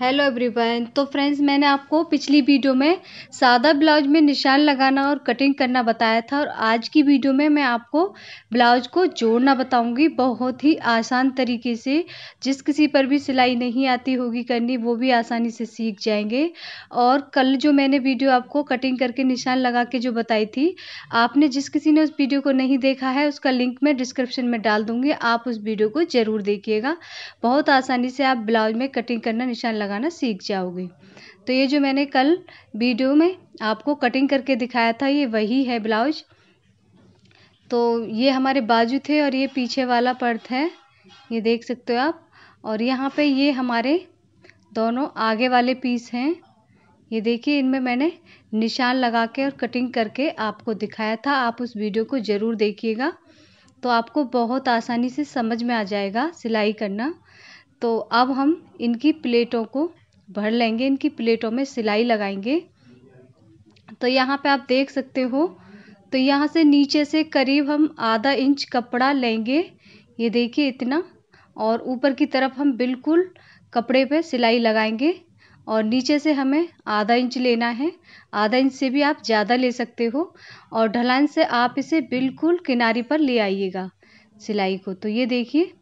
hello everyone तो friends मैंने आपको पिछली वीडियो में सादा ब्लाउज में निशान लगाना और कटिंग करना बताया था और आज की वीडियो में मैं आपको ब्लाउज को जोड़ना बताऊंगी बहुत ही आसान तरीके से जिस किसी पर भी सिलाई नहीं आती होगी करनी वो भी आसानी से सीख जाएंगे और कल जो मैंने वीडियो आपको कटिंग करके निशान लगा के जो बताई थी आपने जिस किसी ने उस वीडियो को नहीं देखा है उसका लिंक मैं डिस्क्रिप्शन में डाल दूँगी आप उस वीडियो को ज़रूर देखिएगा बहुत आसानी से आप ब्लाउज में कटिंग करना निशान लगा लगाना सीख जाओगे तो ये जो मैंने कल वीडियो में आपको कटिंग करके दिखाया था ये वही है ब्लाउज तो ये हमारे बाजू थे और ये पीछे वाला पर्थ है ये देख सकते हो आप और यहाँ पे ये हमारे दोनों आगे वाले पीस हैं ये देखिए इनमें मैंने निशान लगा के और कटिंग करके आपको दिखाया था आप उस वीडियो को ज़रूर देखिएगा तो आपको बहुत आसानी से समझ में आ जाएगा सिलाई करना तो अब हम इनकी प्लेटों को भर लेंगे इनकी प्लेटों में सिलाई लगाएंगे तो यहाँ पे आप देख सकते हो तो यहाँ से नीचे से करीब हम आधा इंच कपड़ा लेंगे ये देखिए इतना और ऊपर की तरफ हम बिल्कुल कपड़े पे सिलाई लगाएंगे और नीचे से हमें आधा इंच लेना है आधा इंच से भी आप ज़्यादा ले सकते हो और ढलान से आप इसे बिल्कुल किनारे पर ले आइएगा सिलाई को तो ये देखिए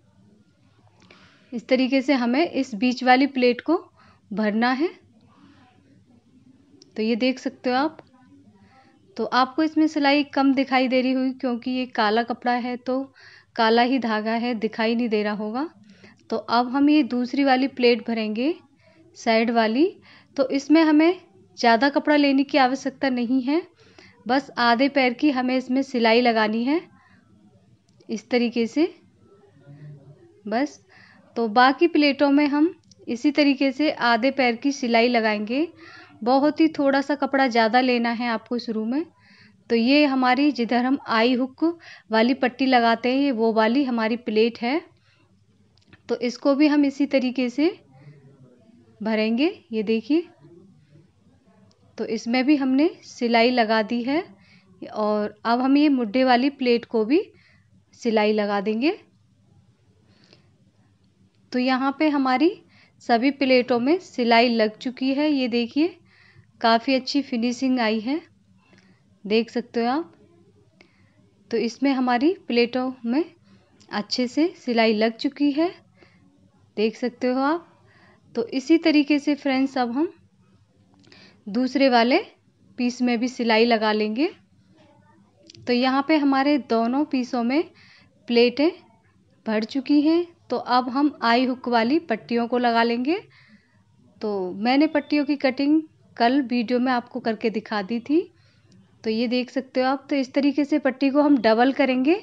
इस तरीके से हमें इस बीच वाली प्लेट को भरना है तो ये देख सकते हो आप तो आपको इसमें सिलाई कम दिखाई दे रही हुई क्योंकि ये काला कपड़ा है तो काला ही धागा है दिखाई नहीं दे रहा होगा तो अब हम ये दूसरी वाली प्लेट भरेंगे साइड वाली तो इसमें हमें ज़्यादा कपड़ा लेने की आवश्यकता नहीं है बस आधे पैर की हमें इसमें सिलाई लगानी है इस तरीके से बस तो बाकी प्लेटों में हम इसी तरीके से आधे पैर की सिलाई लगाएंगे बहुत ही थोड़ा सा कपड़ा ज़्यादा लेना है आपको शुरू में तो ये हमारी जिधर हम आई हुक वाली पट्टी लगाते हैं ये वो वाली हमारी प्लेट है तो इसको भी हम इसी तरीके से भरेंगे ये देखिए तो इसमें भी हमने सिलाई लगा दी है और अब हम ये मुड्ढे वाली प्लेट को भी सिलाई लगा देंगे तो यहाँ पे हमारी सभी प्लेटों में सिलाई लग चुकी है ये देखिए काफ़ी अच्छी फिनिशिंग आई है देख सकते हो आप तो इसमें हमारी प्लेटों में अच्छे से सिलाई लग चुकी है देख सकते हो आप तो इसी तरीके से फ्रेंड्स अब हम दूसरे वाले पीस में भी सिलाई लगा लेंगे तो यहाँ पे हमारे दोनों पीसों में प्लेटें भर चुकी हैं तो अब हम आई हुक वाली पट्टियों को लगा लेंगे तो मैंने पट्टियों की कटिंग कल वीडियो में आपको करके दिखा दी थी तो ये देख सकते हो आप तो इस तरीके से पट्टी को हम डबल करेंगे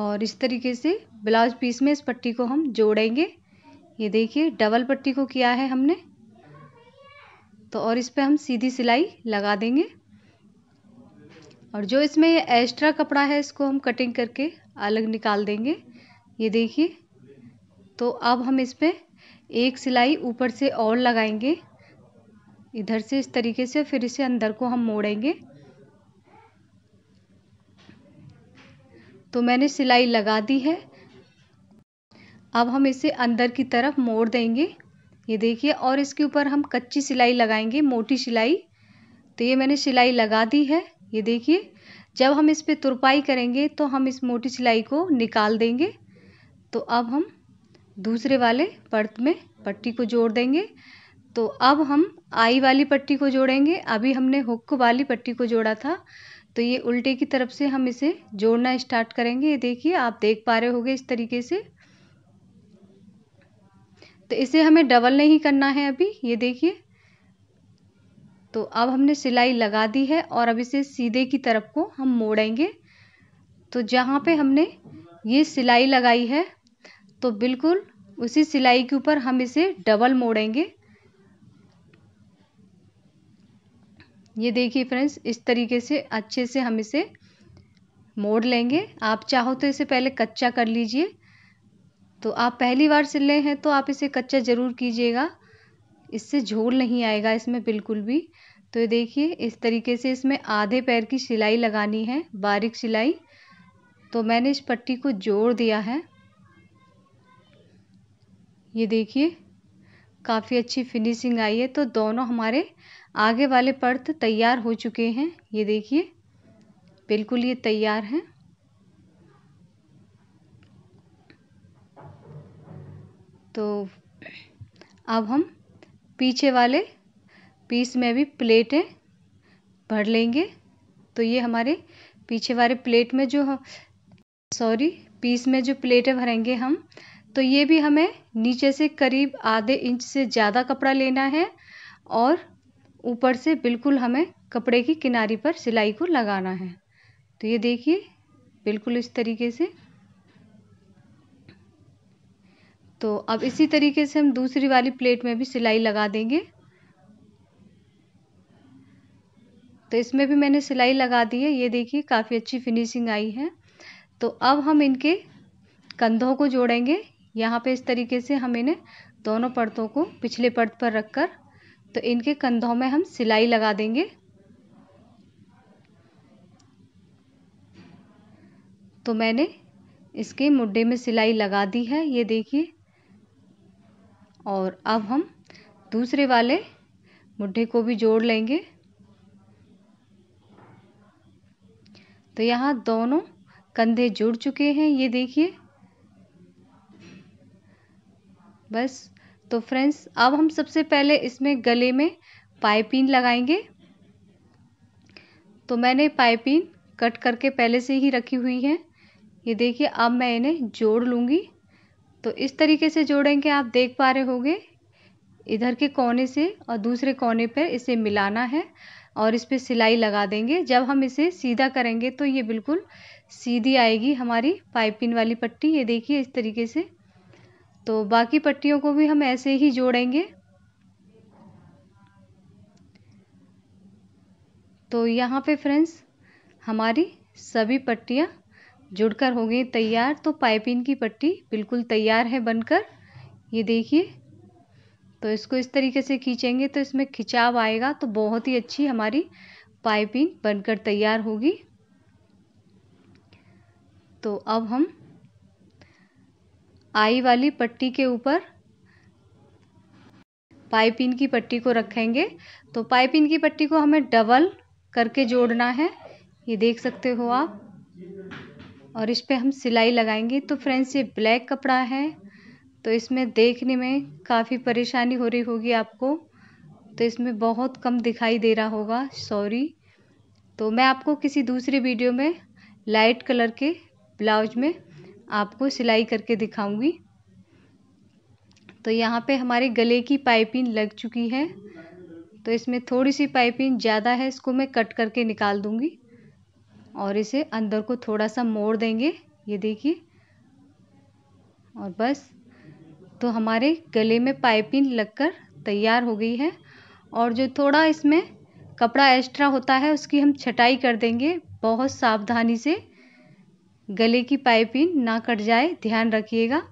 और इस तरीके से ब्लाउज पीस में इस पट्टी को हम जोड़ेंगे ये देखिए डबल पट्टी को किया है हमने तो और इस पर हम सीधी सिलाई लगा देंगे और जो इसमें ये एक्स्ट्रा कपड़ा है इसको हम कटिंग करके अलग निकाल देंगे ये देखिए तो अब हम इस पर एक सिलाई ऊपर से और लगाएंगे इधर से इस तरीके से फिर इसे अंदर को हम मोड़ेंगे तो मैंने सिलाई लगा दी है अब हम इसे अंदर की तरफ मोड़ देंगे ये देखिए और इसके ऊपर हम कच्ची सिलाई लगाएंगे मोटी सिलाई तो ये मैंने सिलाई लगा दी है ये देखिए जब हम इस पर तुरपाई करेंगे तो हम इस मोटी सिलाई को निकाल देंगे तो अब हम दूसरे वाले पर्त में पट्टी को जोड़ देंगे तो अब हम आई वाली पट्टी को जोड़ेंगे अभी हमने हुक वाली पट्टी को जोड़ा था तो ये उल्टे की तरफ से हम इसे जोड़ना स्टार्ट करेंगे ये देखिए आप देख पा रहे होगे इस तरीके से तो इसे हमें डबल नहीं करना है अभी ये देखिए तो अब हमने सिलाई लगा दी है और अब इसे सीधे की तरफ को हम मोड़ेंगे तो जहाँ पे हमने ये सिलाई लगाई है तो बिल्कुल उसी सिलाई के ऊपर हम इसे डबल मोड़ेंगे ये देखिए फ्रेंड्स इस तरीके से अच्छे से हम इसे मोड़ लेंगे आप चाहो तो इसे पहले कच्चा कर लीजिए तो आप पहली बार सिल रहे हैं तो आप इसे कच्चा ज़रूर कीजिएगा इससे झोल नहीं आएगा इसमें बिल्कुल भी तो देखिए इस तरीके से इसमें आधे पैर की सिलाई लगानी है बारीक सिलाई तो मैंने इस पट्टी को जोड़ दिया है ये देखिए काफ़ी अच्छी फिनिशिंग आई है तो दोनों हमारे आगे वाले पर्त तैयार हो चुके हैं ये देखिए बिल्कुल ये तैयार हैं तो अब हम पीछे वाले पीस में भी प्लेटें भर लेंगे तो ये हमारे पीछे वाले प्लेट में जो सॉरी पीस में जो प्लेटें भरेंगे हम तो ये भी हमें नीचे से करीब आधे इंच से ज़्यादा कपड़ा लेना है और ऊपर से बिल्कुल हमें कपड़े की किनारी पर सिलाई को लगाना है तो ये देखिए बिल्कुल इस तरीके से तो अब इसी तरीके से हम दूसरी वाली प्लेट में भी सिलाई लगा देंगे तो इसमें भी मैंने सिलाई लगा दी है ये देखिए काफ़ी अच्छी फिनिशिंग आई है तो अब हम इनके कंधों को जोड़ेंगे यहाँ पे इस तरीके से हम इन्हें दोनों परतों को पिछले पर्त पर रखकर तो इनके कंधों में हम सिलाई लगा देंगे तो मैंने इसके मुड्ढे में सिलाई लगा दी है ये देखिए और अब हम दूसरे वाले मुड्ढे को भी जोड़ लेंगे तो यहाँ दोनों कंधे जुड़ चुके हैं ये देखिए बस तो फ्रेंड्स अब हम सबसे पहले इसमें गले में पाइपिन लगाएंगे तो मैंने पाइपिन कट करके पहले से ही रखी हुई है ये देखिए अब मैं इन्हें जोड़ लूँगी तो इस तरीके से जोड़ेंगे आप देख पा रहे होंगे इधर के कोने से और दूसरे कोने पर इसे मिलाना है और इस पर सिलाई लगा देंगे जब हम इसे सीधा करेंगे तो ये बिल्कुल सीधी आएगी हमारी पाइपिंग वाली पट्टी ये देखिए इस तरीके से तो बाकी पट्टियों को भी हम ऐसे ही जोड़ेंगे तो यहाँ पे फ्रेंड्स हमारी सभी पट्टियाँ जुड़कर हो गए तैयार तो पाइपिंग की पट्टी बिल्कुल तैयार है बनकर ये देखिए तो इसको इस तरीके से खींचेंगे तो इसमें खिंचाव आएगा तो बहुत ही अच्छी हमारी पाइपिंग बनकर तैयार होगी तो अब हम आई वाली पट्टी के ऊपर पाइपिंग की पट्टी को रखेंगे तो पाइपिंग की पट्टी को हमें डबल करके जोड़ना है ये देख सकते हो आप और इस पर हम सिलाई लगाएंगे तो फ्रेंड्स ये ब्लैक कपड़ा है तो इसमें देखने में काफ़ी परेशानी हो रही होगी आपको तो इसमें बहुत कम दिखाई दे रहा होगा सॉरी तो मैं आपको किसी दूसरे वीडियो में लाइट कलर के ब्लाउज में आपको सिलाई करके दिखाऊंगी तो यहाँ पे हमारे गले की पाइपिंग लग चुकी है तो इसमें थोड़ी सी पाइपिंग ज़्यादा है इसको मैं कट करके निकाल दूँगी और इसे अंदर को थोड़ा सा मोड़ देंगे ये देखिए और बस तो हमारे गले में पाइपिंग लगकर तैयार हो गई है और जो थोड़ा इसमें कपड़ा एक्स्ट्रा होता है उसकी हम छटाई कर देंगे बहुत सावधानी से गले की पाइपिंग ना कट जाए ध्यान रखिएगा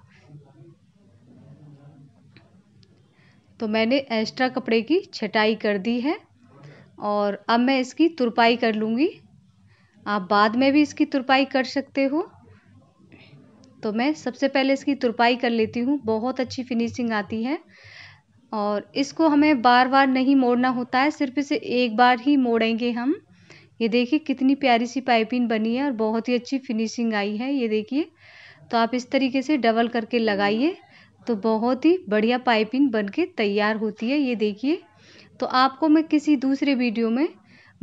तो मैंने एक्स्ट्रा कपड़े की छटाई कर दी है और अब मैं इसकी तुरपाई कर लूँगी आप बाद में भी इसकी तुरपाई कर सकते हो तो मैं सबसे पहले इसकी तुरपाई कर लेती हूँ बहुत अच्छी फिनिशिंग आती है और इसको हमें बार बार नहीं मोड़ना होता है सिर्फ इसे एक बार ही मोड़ेंगे हम ये देखिए कितनी प्यारी सी पाइपिंग बनी है और बहुत ही अच्छी फिनिशिंग आई है ये देखिए तो आप इस तरीके से डबल करके लगाइए तो बहुत ही बढ़िया पाइपिंग बन के तैयार होती है ये देखिए तो आपको मैं किसी दूसरे वीडियो में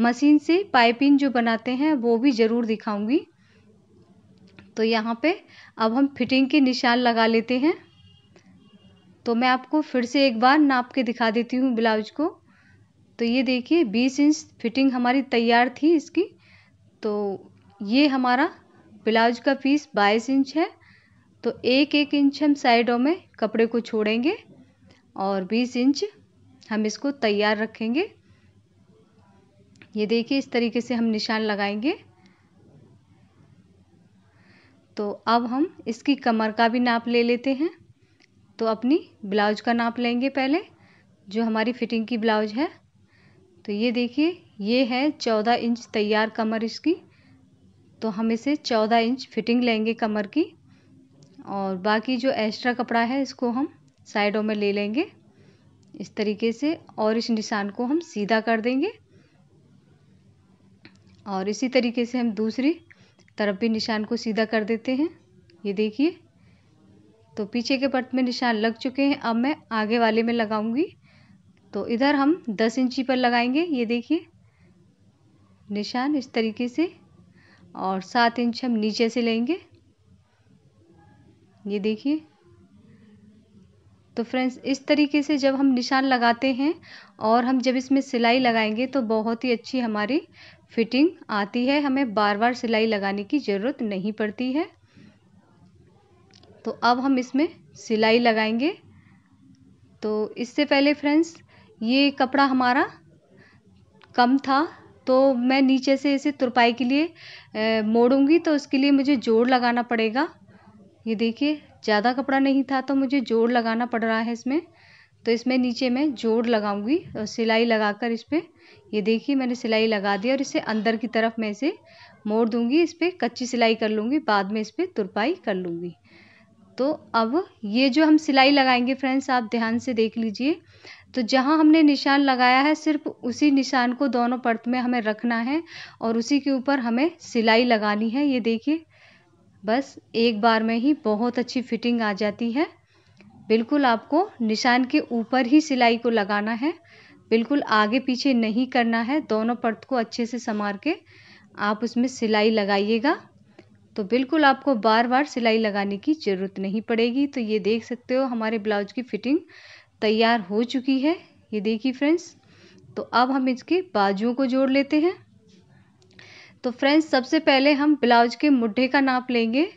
मशीन से पाइपिंग जो बनाते हैं वो भी ज़रूर दिखाऊंगी तो यहाँ पे अब हम फिटिंग के निशान लगा लेते हैं तो मैं आपको फिर से एक बार नाप के दिखा देती हूँ ब्लाउज को तो ये देखिए बीस इंच फिटिंग हमारी तैयार थी इसकी तो ये हमारा ब्लाउज का पीस बाईस इंच है तो एक एक इंच हम साइडों में कपड़े को छोड़ेंगे और बीस इंच हम इसको तैयार रखेंगे ये देखिए इस तरीके से हम निशान लगाएंगे तो अब हम इसकी कमर का भी नाप ले लेते हैं तो अपनी ब्लाउज का नाप लेंगे पहले जो हमारी फिटिंग की ब्लाउज है तो ये देखिए ये है चौदह इंच तैयार कमर इसकी तो हम इसे चौदह इंच फिटिंग लेंगे कमर की और बाकी जो एक्स्ट्रा कपड़ा है इसको हम साइडों में ले लेंगे इस तरीके से और इस निशान को हम सीधा कर देंगे और इसी तरीके से हम दूसरी तरफ भी निशान को सीधा कर देते हैं ये देखिए तो पीछे के पट में निशान लग चुके हैं अब मैं आगे वाले में लगाऊंगी तो इधर हम दस इंची पर लगाएंगे ये देखिए निशान इस तरीके से और सात इंच हम नीचे से लेंगे ये देखिए तो फ्रेंड्स इस तरीके से जब हम निशान लगाते हैं और हम जब इसमें सिलाई लगाएंगे तो बहुत ही अच्छी हमारी फिटिंग आती है हमें बार बार सिलाई लगाने की ज़रूरत नहीं पड़ती है तो अब हम इसमें सिलाई लगाएंगे तो इससे पहले फ्रेंड्स ये कपड़ा हमारा कम था तो मैं नीचे से इसे तुरपाई के लिए मोड़ूंगी तो उसके लिए मुझे जोड़ लगाना पड़ेगा ये देखिए ज़्यादा कपड़ा नहीं था तो मुझे जोड़ लगाना पड़ रहा है इसमें तो इसमें नीचे मैं जोड़ लगाऊंगी और सिलाई लगाकर इस पर ये देखिए मैंने सिलाई लगा दी और इसे अंदर की तरफ मैं इसे मोड़ दूंगी इस पर कच्ची सिलाई कर लूँगी बाद में इस पर तुरपाई कर लूँगी तो अब ये जो हम सिलाई लगाएंगे फ्रेंड्स आप ध्यान से देख लीजिए तो जहाँ हमने निशान लगाया है सिर्फ उसी निशान को दोनों पर्त में हमें रखना है और उसी के ऊपर हमें सिलाई लगानी है ये देखिए बस एक बार में ही बहुत अच्छी फिटिंग आ जाती है बिल्कुल आपको निशान के ऊपर ही सिलाई को लगाना है बिल्कुल आगे पीछे नहीं करना है दोनों पर्त को अच्छे से संवार के आप उसमें सिलाई लगाइएगा तो बिल्कुल आपको बार बार सिलाई लगाने की ज़रूरत नहीं पड़ेगी तो ये देख सकते हो हमारे ब्लाउज की फिटिंग तैयार हो चुकी है ये देखिए फ्रेंड्स तो अब हम इसके बाजुओं को जोड़ लेते हैं तो फ्रेंड्स सबसे पहले हम ब्लाउज के मुड्ढे का नाप लेंगे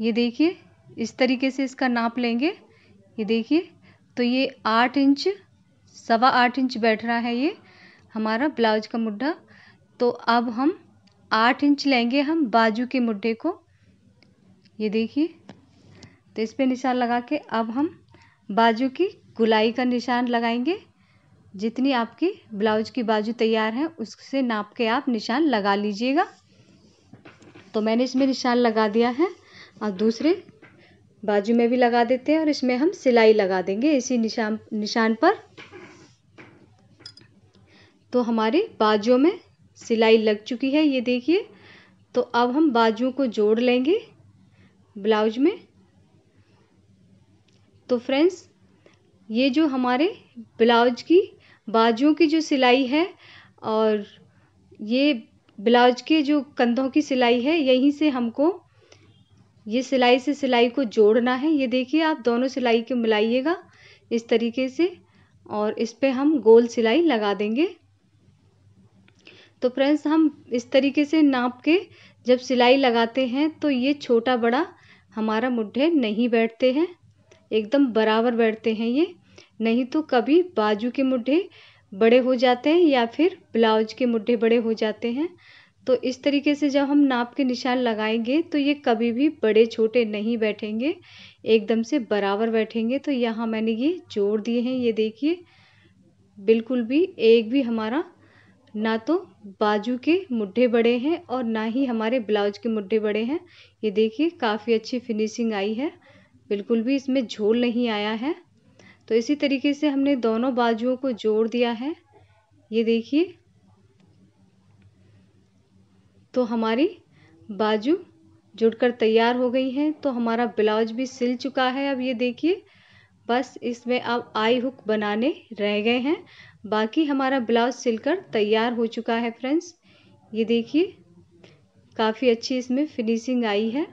ये देखिए इस तरीके से इसका नाप लेंगे ये देखिए तो ये आठ इंच सवा आठ इंच बैठ रहा है ये हमारा ब्लाउज का मुड्ढा तो अब हम आठ इंच लेंगे हम बाजू के मुड्ढे को ये देखिए तो इस पर निशान लगा के अब हम बाजू की गुलाई का निशान लगाएंगे जितनी आपकी ब्लाउज की बाजू तैयार है उससे नाप के आप निशान लगा लीजिएगा तो मैंने इसमें निशान लगा दिया है और दूसरे बाजू में भी लगा देते हैं और इसमें हम सिलाई लगा देंगे इसी निशान निशान पर तो हमारे बाजू में सिलाई लग चुकी है ये देखिए तो अब हम बाजू को जोड़ लेंगे ब्लाउज में तो फ्रेंड्स ये जो हमारे ब्लाउज की बाजुओं की जो सिलाई है और ये ब्लाउज के जो कंधों की सिलाई है यहीं से हमको ये सिलाई से सिलाई को जोड़ना है ये देखिए आप दोनों सिलाई के मिलाइएगा इस तरीके से और इस पर हम गोल सिलाई लगा देंगे तो फ्रेंड्स हम इस तरीके से नाप के जब सिलाई लगाते हैं तो ये छोटा बड़ा हमारा मुड्ढे नहीं बैठते हैं एकदम बराबर बैठते हैं ये नहीं तो कभी बाजू के मुड्ढे बड़े हो जाते हैं या फिर ब्लाउज के मुड्ढे बड़े हो जाते हैं तो इस तरीके से जब हम नाप के निशान लगाएंगे तो ये कभी भी बड़े छोटे नहीं बैठेंगे एकदम से बराबर बैठेंगे तो यहाँ मैंने ये जोड़ दिए हैं ये देखिए बिल्कुल भी एक भी हमारा ना तो बाजू के मुड्ढे बड़े हैं और ना ही हमारे ब्लाउज के मुड्ढे बड़े हैं ये देखिए काफ़ी अच्छी फिनिशिंग आई है बिल्कुल भी इसमें झोल नहीं आया है तो इसी तरीके से हमने दोनों बाजुओं को जोड़ दिया है ये देखिए तो हमारी बाजू जुड़कर तैयार हो गई हैं तो हमारा ब्लाउज भी सिल चुका है अब ये देखिए बस इसमें अब आई हुक बनाने रह गए हैं बाकी हमारा ब्लाउज सिलकर तैयार हो चुका है फ्रेंड्स ये देखिए काफ़ी अच्छी इसमें फिनिशिंग आई है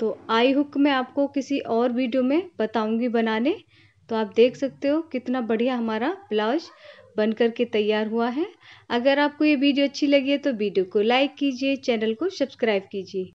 तो आई हुक मैं आपको किसी और वीडियो में बताऊंगी बनाने तो आप देख सकते हो कितना बढ़िया हमारा ब्लाउज बन करके तैयार हुआ है अगर आपको ये वीडियो अच्छी लगी है तो वीडियो को लाइक कीजिए चैनल को सब्सक्राइब कीजिए